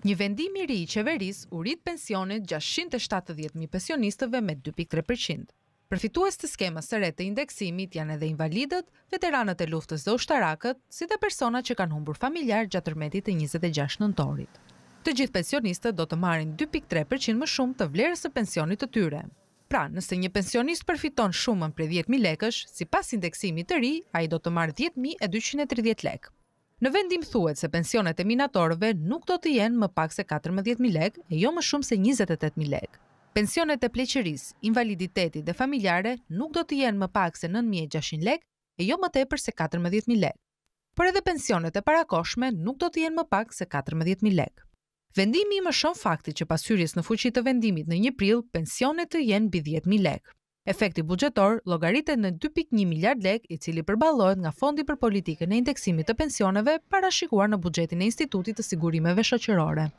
Një vendim i ri i qeverisë u rit pensionit 670.000 pensionistëve me 2.3%. Përfitues të skemës së re të indeksimit janë edhe invalidët, veteranët e luftës dhe ushtarakët, si dhe persona që kanë humbur familjar gjatë tërmetit të 26 nëntorit. Të gjithë pensionistët do të marrin 2.3% më shumë të vlerës së pensionit të tyre. Pra, nëse një pensionist përfiton shumën për 10.000 lekësh, si pas indeksimit të ri, a i do të marrë 10.230 lekë. Në vendim thuet se pensionet e minatorëve nuk do të jenë më pak se 14.000 lek e jo më shumë se 28.000 lek. Pensionet e pleqeris, invaliditetit dhe familjare nuk do të jenë më pak se 9.600 lek e jo më tepër se 14.000 lek. Por edhe pensionet e parakoshme nuk do të jenë më pak se 14.000 lek. Vendimi i më shumë fakti që pasyris në fuqit të vendimit në një pril, pensionet të jenë bi 10.000 lek. Efekti bugjetor logaritet në 2.1 miliard lek i cili përballohet nga Fondi për Politikën e Indeksimit të Pensioneve parashikuar në buxhetin e Institutit të Sigurimeve Shoqërore.